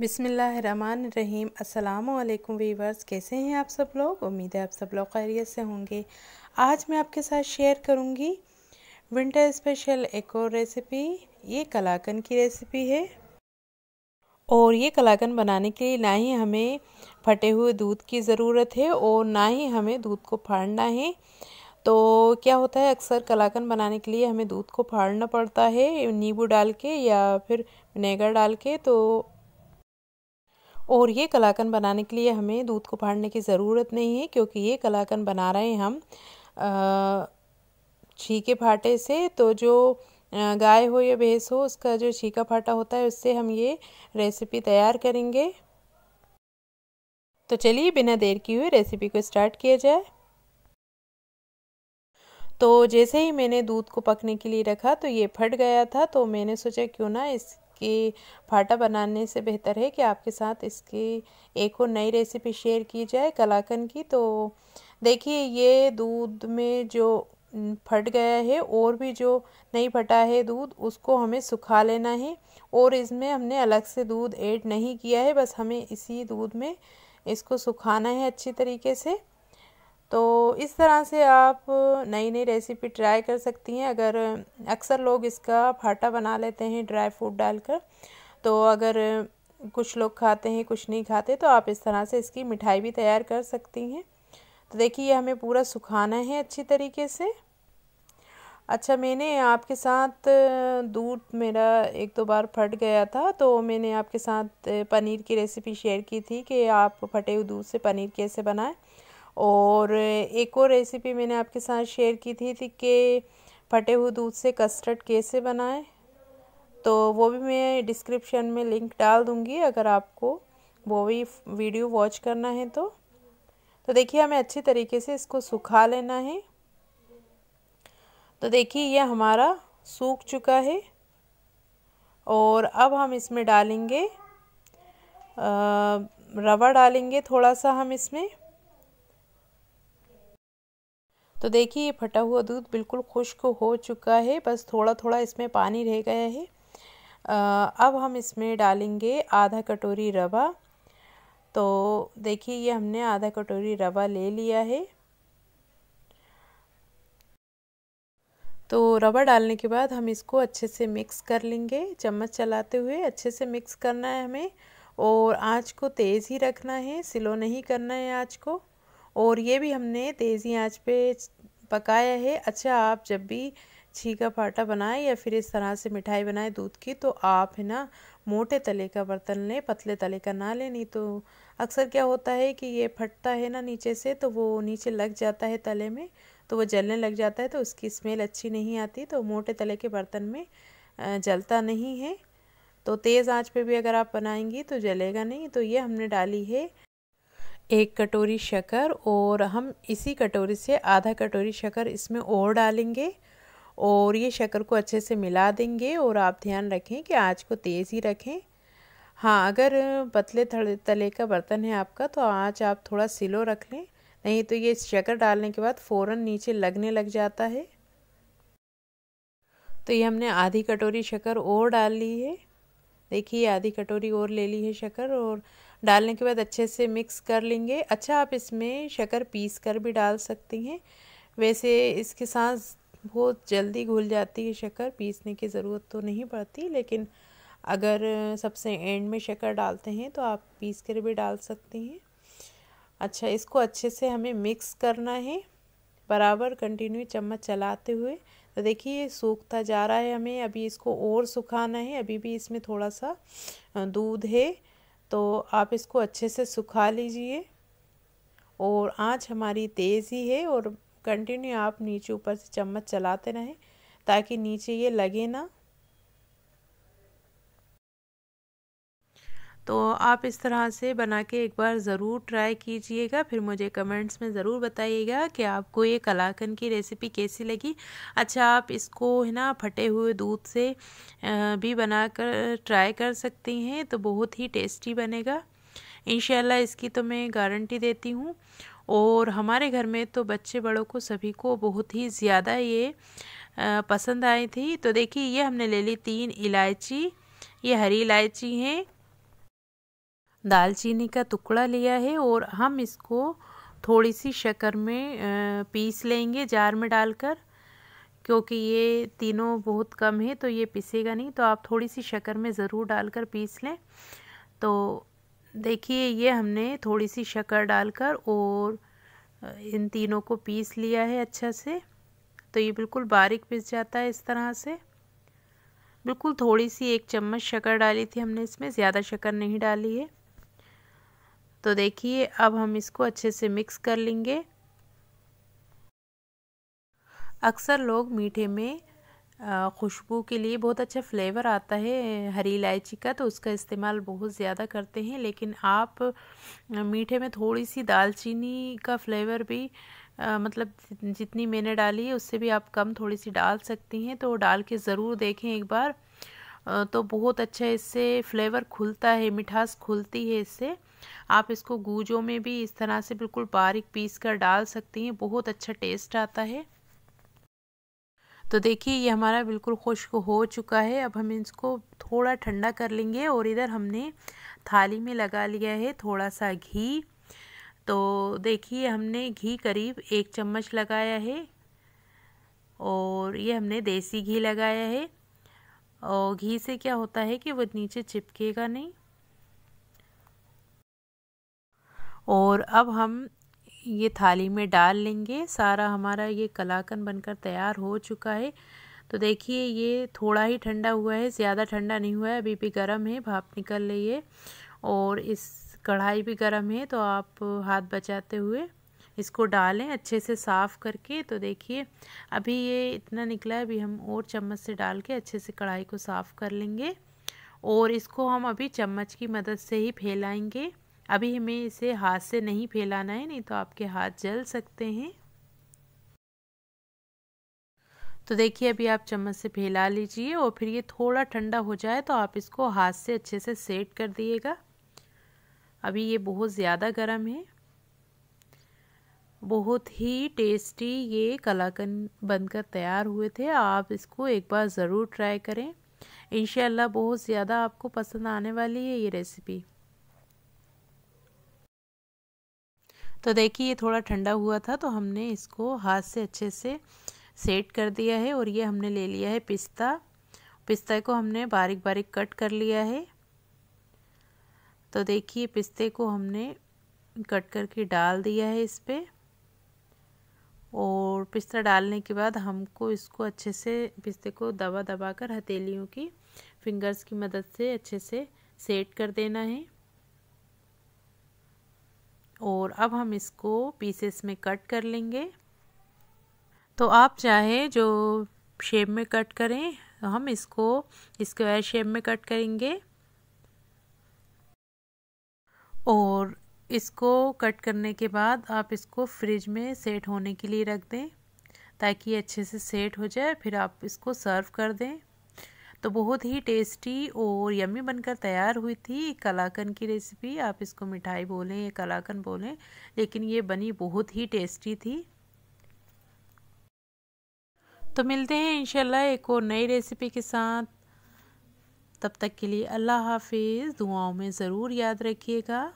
बिसमीम् अल्लाम वीवर्स कैसे हैं आप सब लोग उम्मीद है आप सब लोग खैरियत से होंगे आज मैं आपके साथ शेयर करूंगी विंटर स्पेशल एक और रेसिपी ये कलाकन की रेसिपी है और ये कलाकन बनाने के लिए ना ही हमें फटे हुए दूध की ज़रूरत है और ना ही हमें दूध को फाड़ना है तो क्या होता है अक्सर कलाकन बनाने के लिए हमें दूध को फाड़ना पड़ता है नींबू डाल के या फिर विनेगर डाल के तो और ये कलाकन बनाने के लिए हमें दूध को फाड़ने की ज़रूरत नहीं है क्योंकि ये कलाकन बना रहे हैं हम छीके फाटे से तो जो गाय हो या भैंस हो उसका जो छीका फाटा होता है उससे हम ये रेसिपी तैयार करेंगे तो चलिए बिना देर की हुई रेसिपी को स्टार्ट किया जाए तो जैसे ही मैंने दूध को पकने के लिए रखा तो ये फट गया था तो मैंने सोचा क्यों ना इस कि फाटा बनाने से बेहतर है कि आपके साथ इसकी एक और नई रेसिपी शेयर की जाए कलाकन की तो देखिए ये दूध में जो फट गया है और भी जो नहीं फटा है दूध उसको हमें सुखा लेना है और इसमें हमने अलग से दूध ऐड नहीं किया है बस हमें इसी दूध में इसको सुखाना है अच्छी तरीके से तो इस तरह से आप नई नई रेसिपी ट्राई कर सकती हैं अगर अक्सर लोग इसका फाटा बना लेते हैं ड्राई फ्रूट डालकर तो अगर कुछ लोग खाते हैं कुछ नहीं खाते तो आप इस तरह से इसकी मिठाई भी तैयार कर सकती हैं तो देखिए ये हमें पूरा सुखाना है अच्छी तरीके से अच्छा मैंने आपके साथ दूध मेरा एक दो बार फट गया था तो मैंने आपके साथ पनीर की रेसिपी शेयर की थी कि आप फटे हुए दूध से पनीर कैसे बनाएं और एक और रेसिपी मैंने आपके साथ शेयर की थी थी कि फटे हुए दूध से कस्टर्ड कैसे बनाएं तो वो भी मैं डिस्क्रिप्शन में लिंक डाल दूँगी अगर आपको वो भी वीडियो वॉच करना है तो तो देखिए हमें अच्छी तरीके से इसको सुखा लेना है तो देखिए ये हमारा सूख चुका है और अब हम इसमें डालेंगे रवा डालेंगे थोड़ा सा हम इसमें तो देखिए ये फटा हुआ दूध बिल्कुल खुश्क हो चुका है बस थोड़ा थोड़ा इसमें पानी रह गया है अब हम इसमें डालेंगे आधा कटोरी रवा तो देखिए ये हमने आधा कटोरी रवा ले लिया है तो रवा डालने के बाद हम इसको अच्छे से मिक्स कर लेंगे चम्मच चलाते हुए अच्छे से मिक्स करना है हमें और आँच को तेज़ ही रखना है स्लो नहीं करना है आँच को और ये भी हमने तेज़ी आंच पे पकाया है अच्छा आप जब भी छीका फाटा बनाएं या फिर इस तरह से मिठाई बनाएं दूध की तो आप है ना मोटे तले का बर्तन लें पतले तले का ना लें नहीं तो अक्सर क्या होता है कि ये फटता है ना नीचे से तो वो नीचे लग जाता है तले में तो वो जलने लग जाता है तो उसकी स्मेल अच्छी नहीं आती तो मोटे तले के बर्तन में जलता नहीं है तो तेज़ आंच पे भी अगर आप बनाएंगी तो जलेगा नहीं तो ये हमने डाली है एक कटोरी शक्कर और हम इसी कटोरी से आधा कटोरी शक्कर इसमें और डालेंगे और ये शक्कर को अच्छे से मिला देंगे और आप ध्यान रखें कि आँच को तेज़ ही रखें हाँ अगर पतले थड़े तले का बर्तन है आपका तो आँच आप थोड़ा सिलो रख लें नहीं तो ये शक्कर डालने के बाद फ़ौरन नीचे लगने लग जाता है तो ये हमने आधी कटोरी शक्कर और डाल ली है देखिए आधी कटोरी और ले ली है शक्कर और डालने के बाद अच्छे से मिक्स कर लेंगे अच्छा आप इसमें शक्कर पीस कर भी डाल सकती हैं वैसे इसके साथ बहुत जल्दी घुल जाती है शक्कर पीसने की ज़रूरत तो नहीं पड़ती लेकिन अगर सबसे एंड में शक्कर डालते हैं तो आप पीस कर भी डाल सकती हैं अच्छा इसको अच्छे से हमें मिक्स करना है बराबर कंटिन्यू चम्मच चलाते हुए तो देखिए सूखता जा रहा है हमें अभी इसको और सुखाना है अभी भी इसमें थोड़ा सा दूध है तो आप इसको अच्छे से सुखा लीजिए और आँच हमारी तेज़ ही है और कंटिन्यू आप नीचे ऊपर से चम्मच चलाते रहें ताकि नीचे ये लगे ना तो आप इस तरह से बना के एक बार ज़रूर ट्राई कीजिएगा फिर मुझे कमेंट्स में ज़रूर बताइएगा कि आपको ये कलाकन की रेसिपी कैसी लगी अच्छा आप इसको है ना फटे हुए दूध से भी बना कर ट्राई कर सकती हैं तो बहुत ही टेस्टी बनेगा इन इसकी तो मैं गारंटी देती हूँ और हमारे घर में तो बच्चे बड़ों को सभी को बहुत ही ज़्यादा ये पसंद आई थी तो देखिए ये हमने ले ली तीन इलायची ये हरी इलायची हैं दालचीनी का टुकड़ा लिया है और हम इसको थोड़ी सी शक्कर में पीस लेंगे जार में डालकर क्योंकि ये तीनों बहुत कम है तो ये पिसेगा नहीं तो आप थोड़ी सी शक्कर में ज़रूर डालकर पीस लें तो देखिए ये हमने थोड़ी सी शक्कर डालकर और इन तीनों को पीस लिया है अच्छा से तो ये बिल्कुल बारीक पिस जाता है इस तरह से बिल्कुल थोड़ी सी एक चम्मच शक्कर डाली थी हमने इसमें ज़्यादा शक्कर नहीं डाली है तो देखिए अब हम इसको अच्छे से मिक्स कर लेंगे अक्सर लोग मीठे में खुशबू के लिए बहुत अच्छा फ्लेवर आता है हरी इलायची का तो उसका इस्तेमाल बहुत ज़्यादा करते हैं लेकिन आप मीठे में थोड़ी सी दालचीनी का फ्लेवर भी आ, मतलब जितनी मैंने डाली है उससे भी आप कम थोड़ी सी डाल सकती हैं तो डाल के ज़रूर देखें एक बार तो बहुत अच्छा इससे फ्लेवर खुलता है मिठास खुलती है इससे आप इसको गूजों में भी इस तरह से बिल्कुल बारीक पीस कर डाल सकती हैं बहुत अच्छा टेस्ट आता है तो देखिए ये हमारा बिल्कुल खुश्क हो चुका है अब हम इसको थोड़ा ठंडा कर लेंगे और इधर हमने थाली में लगा लिया है थोड़ा सा घी तो देखिए हमने घी करीब एक चम्मच लगाया है और ये हमने देसी घी लगाया है और घी से क्या होता है कि वो नीचे चिपकेगा नहीं और अब हम ये थाली में डाल लेंगे सारा हमारा ये कलाकन बनकर तैयार हो चुका है तो देखिए ये थोड़ा ही ठंडा हुआ है ज़्यादा ठंडा नहीं हुआ है अभी भी गर्म है भाप निकल रही है और इस कढ़ाई भी गर्म है तो आप हाथ बचाते हुए इसको डालें अच्छे से साफ़ करके तो देखिए अभी ये इतना निकला है अभी हम और चम्मच से डाल के अच्छे से कढ़ाई को साफ़ कर लेंगे और इसको हम अभी चम्मच की मदद से ही फैलाएंगे अभी हमें इसे हाथ से नहीं फैलाना है नहीं तो आपके हाथ जल सकते हैं तो देखिए अभी आप चम्मच से फैला लीजिए और फिर ये थोड़ा ठंडा हो जाए तो आप इसको हाथ से अच्छे से सेट कर दिएगा अभी ये बहुत ज़्यादा गर्म है बहुत ही टेस्टी ये कलाकंद बनकर तैयार हुए थे आप इसको एक बार ज़रूर ट्राई करें इन बहुत ज़्यादा आपको पसंद आने वाली है ये रेसिपी तो देखिए ये थोड़ा ठंडा हुआ था तो हमने इसको हाथ से अच्छे से सेट कर दिया है और ये हमने ले लिया है पिस्ता पिस्ता को हमने बारीक बारीक कट कर लिया है तो देखिए पिस्ते को हमने कट करके डाल दिया है इस पर पिस्ता डालने के बाद हमको इसको अच्छे से पिस्ते को दबा दबा कर हथेलियों की फिंगर्स की मदद से अच्छे से सेट कर देना है और अब हम इसको पीसेस में कट कर लेंगे तो आप चाहे जो शेप में कट करें तो हम इसको स्क्वायर शेप में कट करेंगे और इसको कट करने के बाद आप इसको फ्रिज में सेट होने के लिए रख दें ताकि अच्छे से सेट हो जाए फिर आप इसको सर्व कर दें तो बहुत ही टेस्टी और यम्मी बनकर तैयार हुई थी कलाकन की रेसिपी आप इसको मिठाई बोलें या कलाकन बोलें लेकिन ये बनी बहुत ही टेस्टी थी तो मिलते हैं इंशाल्लाह एक और नई रेसिपी के साथ तब तक के लिए अल्लाह हाफिज़ दुआओं में ज़रूर याद रखिएगा